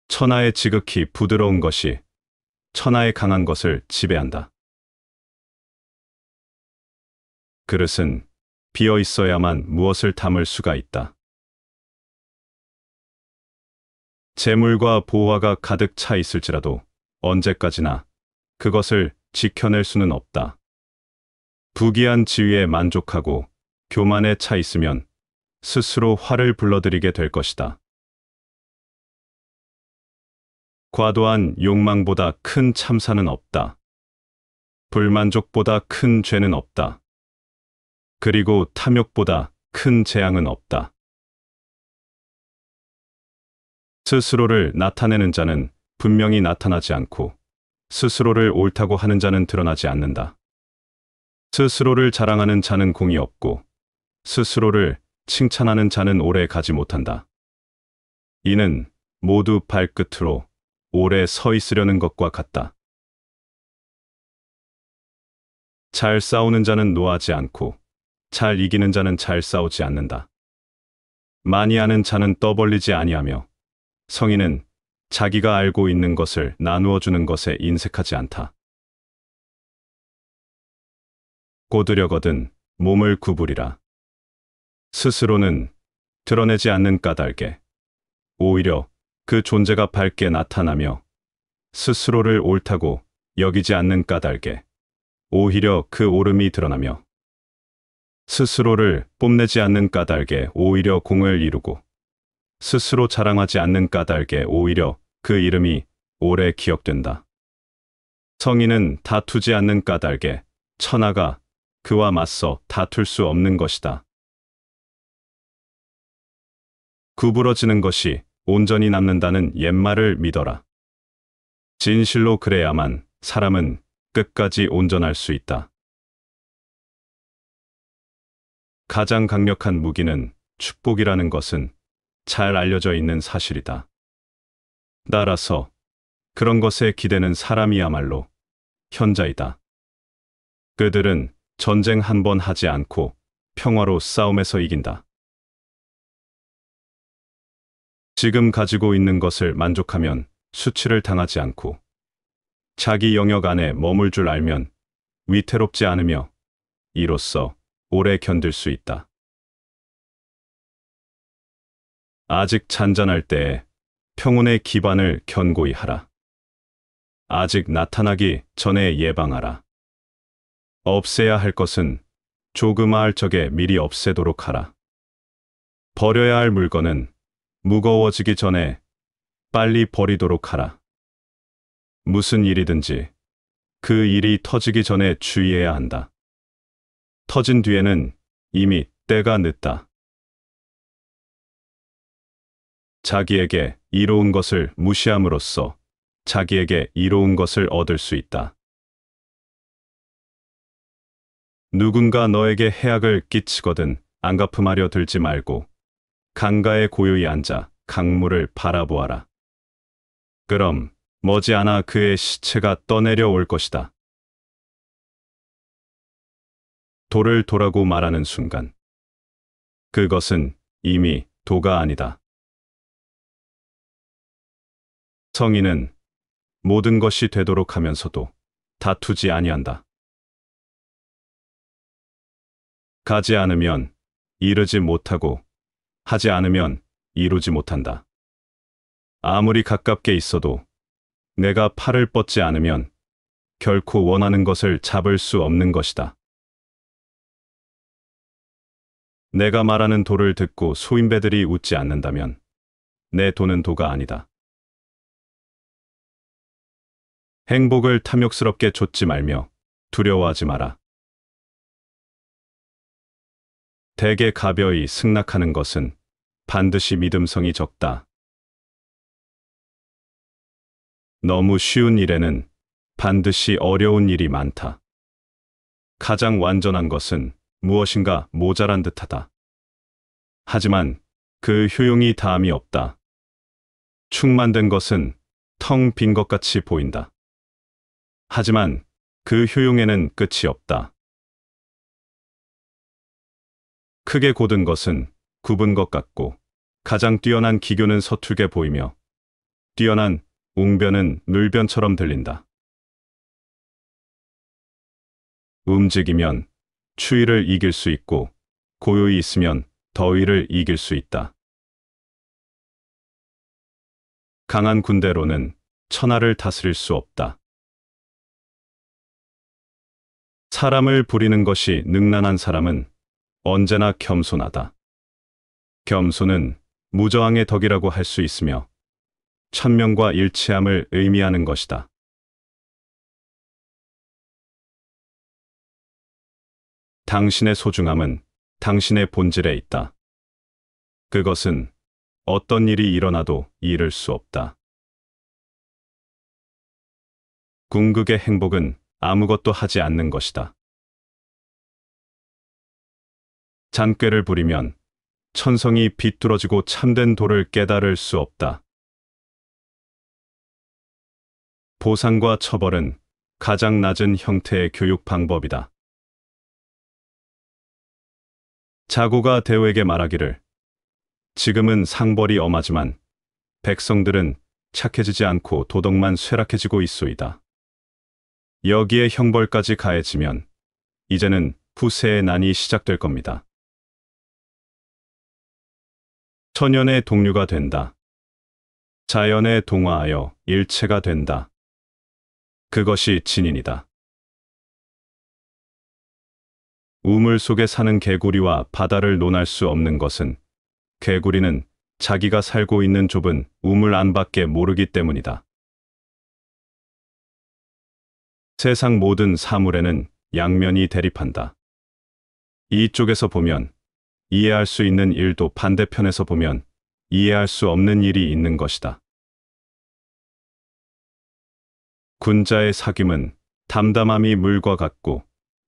천하의 지극히 부드러운 것이 천하의 강한 것을 지배한다. 그릇은 비어 있어야만 무엇을 담을 수가 있다. 재물과 보화가 가득 차 있을지라도 언제까지나 그것을 지켜낼 수는 없다. 부귀한 지위에 만족하고 교만에 차 있으면 스스로 화를 불러들이게 될 것이다. 과도한 욕망보다 큰 참사는 없다. 불만족보다 큰 죄는 없다. 그리고 탐욕보다 큰 재앙은 없다. 스스로를 나타내는 자는 분명히 나타나지 않고 스스로를 옳다고 하는 자는 드러나지 않는다. 스스로를 자랑하는 자는 공이 없고 스스로를 칭찬하는 자는 오래 가지 못한다. 이는 모두 발끝으로 오래 서 있으려는 것과 같다. 잘 싸우는 자는 노하지 않고 잘 이기는 자는 잘 싸우지 않는다. 많이 아는 자는 떠벌리지 아니하며 성인은 자기가 알고 있는 것을 나누어 주는 것에 인색하지 않다. 꼬드려거든 몸을 구부리라. 스스로는 드러내지 않는 까닭에 오히려 그 존재가 밝게 나타나며 스스로를 옳다고 여기지 않는 까닭에 오히려 그 오름이 드러나며 스스로를 뽐내지 않는 까닭에 오히려 공을 이루고 스스로 자랑하지 않는 까닭에 오히려 그 이름이 오래 기억된다. 성인은 다투지 않는 까닭에 천하가 그와 맞서 다툴 수 없는 것이다. 구부러지는 것이 온전히 남는다는 옛말을 믿어라. 진실로 그래야만 사람은 끝까지 온전할 수 있다. 가장 강력한 무기는 축복이라는 것은 잘 알려져 있는 사실이다. 따라서 그런 것에 기대는 사람이야말로 현자이다. 그들은 전쟁 한번 하지 않고 평화로 싸움에서 이긴다. 지금 가지고 있는 것을 만족하면 수치를 당하지 않고 자기 영역 안에 머물 줄 알면 위태롭지 않으며 이로써 오래 견딜 수 있다. 아직 잔잔할 때에 평온의 기반을 견고히 하라. 아직 나타나기 전에 예방하라. 없애야 할 것은 조그마할 적에 미리 없애도록 하라. 버려야 할 물건은 무거워지기 전에 빨리 버리도록 하라. 무슨 일이든지 그 일이 터지기 전에 주의해야 한다. 터진 뒤에는 이미 때가 늦다. 자기에게 이로운 것을 무시함으로써 자기에게 이로운 것을 얻을 수 있다. 누군가 너에게 해악을 끼치거든 안 갚음하려 들지 말고 강가에 고요히 앉아 강물을 바라보아라. 그럼 머지않아 그의 시체가 떠내려 올 것이다. 도를 도라고 말하는 순간 그것은 이미 도가 아니다. 성인은 모든 것이 되도록 하면서도 다투지 아니한다. 가지 않으면 이르지 못하고 하지 않으면 이루지 못한다. 아무리 가깝게 있어도 내가 팔을 뻗지 않으면 결코 원하는 것을 잡을 수 없는 것이다. 내가 말하는 도를 듣고 소인배들이 웃지 않는다면 내 도는 도가 아니다. 행복을 탐욕스럽게 좇지 말며 두려워하지 마라. 대개 가벼이 승낙하는 것은 반드시 믿음성이 적다. 너무 쉬운 일에는 반드시 어려운 일이 많다. 가장 완전한 것은 무엇인가 모자란 듯하다. 하지만 그 효용이 다함이 없다. 충만된 것은 텅 빈 것 같이 보인다. 하지만 그 효용에는 끝이 없다. 크게 고든 것은 굽은 것 같고 가장 뛰어난 기교는 서툴게 보이며 뛰어난 웅변은 물변처럼 들린다. 움직이면 추위를 이길 수 있고 고요히 있으면 더위를 이길 수 있다. 강한 군대로는 천하를 다스릴 수 없다. 사람을 부리는 것이 능란한 사람은 언제나 겸손하다. 겸손은 무저항의 덕이라고 할 수 있으며 천명과 일치함을 의미하는 것이다. 당신의 소중함은 당신의 본질에 있다. 그것은 어떤 일이 일어나도 잃을 수 없다. 궁극의 행복은 아무것도 하지 않는 것이다. 잔꾀를 부리면 천성이 비뚤어지고 참된 도를 깨달을 수 없다. 보상과 처벌은 가장 낮은 형태의 교육 방법이다. 자고가 대우에게 말하기를 지금은 상벌이 엄하지만 백성들은 착해지지 않고 도덕만 쇠락해지고 있소이다. 여기에 형벌까지 가해지면 이제는 후세의 난이 시작될 겁니다. 천연의 동류가 된다. 자연에 동화하여 일체가 된다. 그것이 진인이다. 우물 속에 사는 개구리와 바다를 논할 수 없는 것은 개구리는 자기가 살고 있는 좁은 우물 안밖에 모르기 때문이다. 세상 모든 사물에는 양면이 대립한다. 이쪽에서 보면 이해할 수 있는 일도 반대편에서 보면 이해할 수 없는 일이 있는 것이다. 군자의 사귐은 담담함이 물과 같고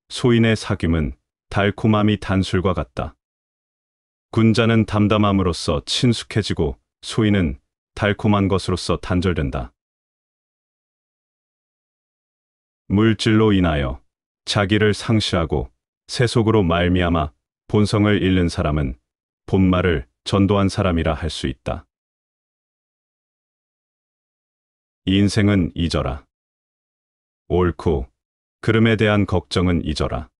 소인의 사귐은 달콤함이 단술과 같다. 군자는 담담함으로써 친숙해지고 소인은 달콤한 것으로서 단절된다. 물질로 인하여 자기를 상실하고 세속으로 말미암아 본성을 잃는 사람은 본말을 전도한 사람이라 할 수 있다. 인생은 잊어라. 옳고 그름에 대한 걱정은 잊어라.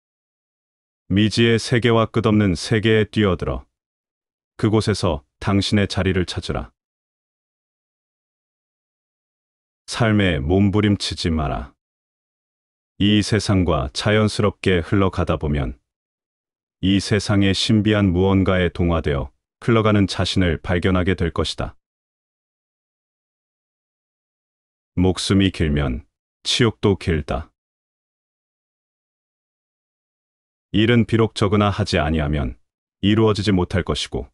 미지의 세계와 끝없는 세계에 뛰어들어 그곳에서 당신의 자리를 찾으라. 삶에 몸부림치지 마라. 이 세상과 자연스럽게 흘러가다 보면 이 세상의 신비한 무언가에 동화되어 흘러가는 자신을 발견하게 될 것이다. 목숨이 길면 치욕도 길다. 일은 비록 적으나 하지 아니하면 이루어지지 못할 것이고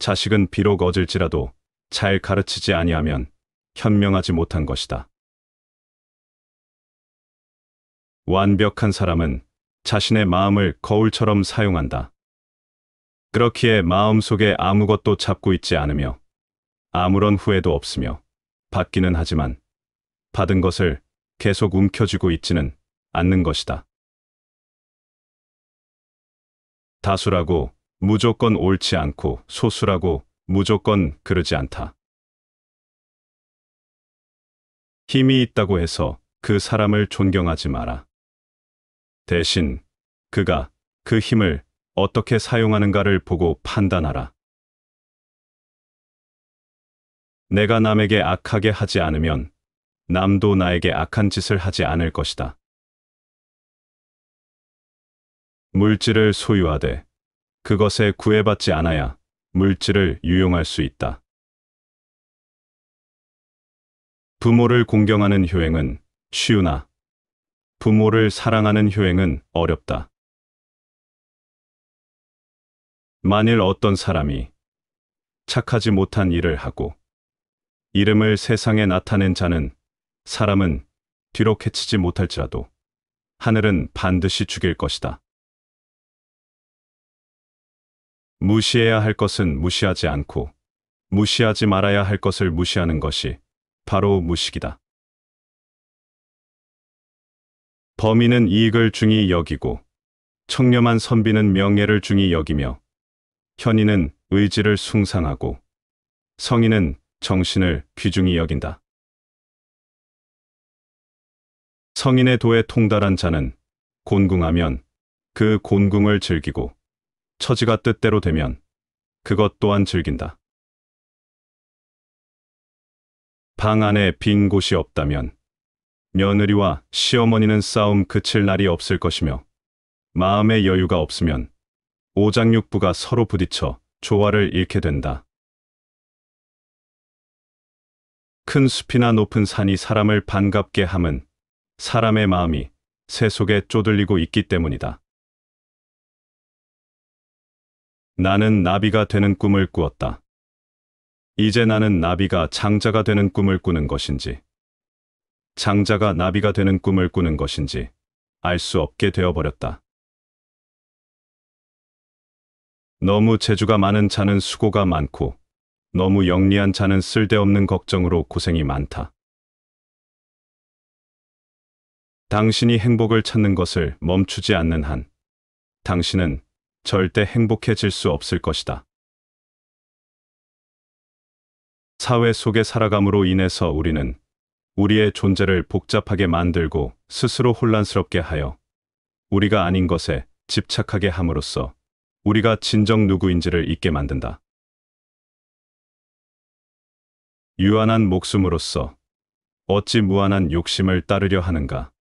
자식은 비록 얻을지라도잘 가르치지 아니하면 현명하지 못한 것이다. 완벽한 사람은 자신의 마음을 거울처럼 사용한다. 그렇기에 마음속에 아무것도 잡고 있지 않으며 아무런 후회도 없으며 받기는 하지만 받은 것을 계속 움켜쥐고 있지는 않는 것이다. 다수라고 무조건 옳지 않고 소수라고 무조건 그러지 않다. 힘이 있다고 해서 그 사람을 존경하지 마라. 대신 그가 그 힘을 어떻게 사용하는가를 보고 판단하라. 내가 남에게 악하게 하지 않으면 남도 나에게 악한 짓을 하지 않을 것이다. 물질을 소유하되 그것에 구애받지 않아야 물질을 유용할 수 있다. 부모를 공경하는 효행은 쉬우나 부모를 사랑하는 효행은 어렵다. 만일 어떤 사람이 착하지 못한 일을 하고 이름을 세상에 나타낸 자는 사람은 뒤로 캐치지 못할지라도 하늘은 반드시 죽일 것이다. 무시해야 할 것은 무시하지 않고 무시하지 말아야 할 것을 무시하는 것이 바로 무식이다. 범인은 이익을 중히 여기고 청렴한 선비는 명예를 중히 여기며 현인은 의지를 숭상하고 성인은 정신을 귀중히 여긴다. 성인의 도에 통달한 자는 곤궁하면 그 곤궁을 즐기고 처지가 뜻대로 되면 그것 또한 즐긴다. 방 안에 빈 곳이 없다면 며느리와 시어머니는 싸움 그칠 날이 없을 것이며 마음의 여유가 없으면 오장육부가 서로 부딪혀 조화를 잃게 된다. 큰 숲이나 높은 산이 사람을 반갑게 함은 사람의 마음이 새 속에 쪼들리고 있기 때문이다. 나는 나비가 되는 꿈을 꾸었다. 이제 나는 나비가 장자가 되는 꿈을 꾸는 것인지 장자가 나비가 되는 꿈을 꾸는 것인지 알 수 없게 되어버렸다. 너무 재주가 많은 자는 수고가 많고 너무 영리한 자는 쓸데없는 걱정으로 고생이 많다. 당신이 행복을 찾는 것을 멈추지 않는 한 당신은 절대 행복해질 수 없을 것이다. 사회 속의 살아감으로 인해서 우리는 우리의 존재를 복잡하게 만들고 스스로 혼란스럽게 하여 우리가 아닌 것에 집착하게 함으로써 우리가 진정 누구인지를 잊게 만든다. 유한한 목숨으로서 어찌 무한한 욕심을 따르려 하는가?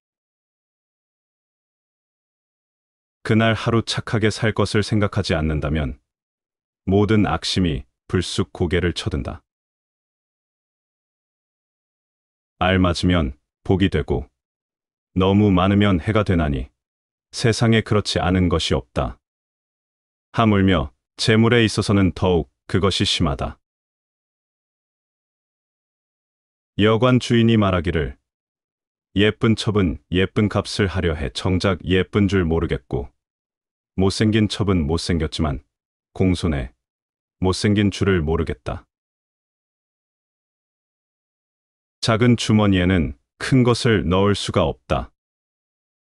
그날 하루 착하게 살 것을 생각하지 않는다면 모든 악심이 불쑥 고개를 쳐든다. 알맞으면 복이 되고 너무 많으면 해가 되나니 세상에 그렇지 않은 것이 없다. 하물며 재물에 있어서는 더욱 그것이 심하다. 여관 주인이 말하기를 예쁜 첩은 예쁜 값을 하려 해 정작 예쁜 줄 모르겠고 못생긴 첩은 못생겼지만 공손해 못생긴 줄을 모르겠다. 작은 주머니에는 큰 것을 넣을 수가 없다.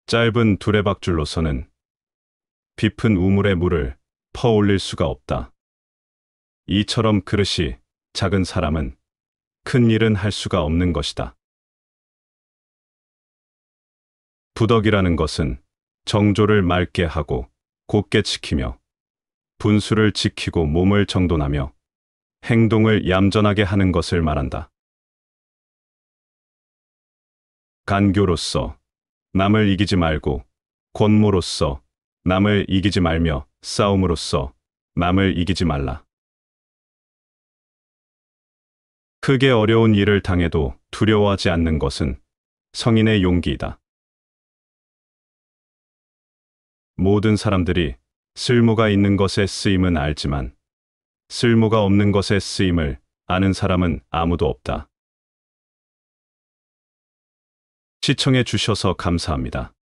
짧은 두레박줄로서는 깊은 우물의 물을 퍼올릴 수가 없다. 이처럼 그릇이 작은 사람은 큰 일은 할 수가 없는 것이다. 부덕이라는 것은 정조를 맑게 하고 곱게 지키며 분수를 지키고 몸을 정돈하며 행동을 얌전하게 하는 것을 말한다. 간교로서 남을 이기지 말고 권모로서 남을 이기지 말며 싸움으로써 남을 이기지 말라. 크게 어려운 일을 당해도 두려워하지 않는 것은 성인의 용기이다. 모든 사람들이 쓸모가 있는 것에 쓰임은 알지만 쓸모가 없는 것에 쓰임을 아는 사람은 아무도 없다. 시청해 주셔서 감사합니다.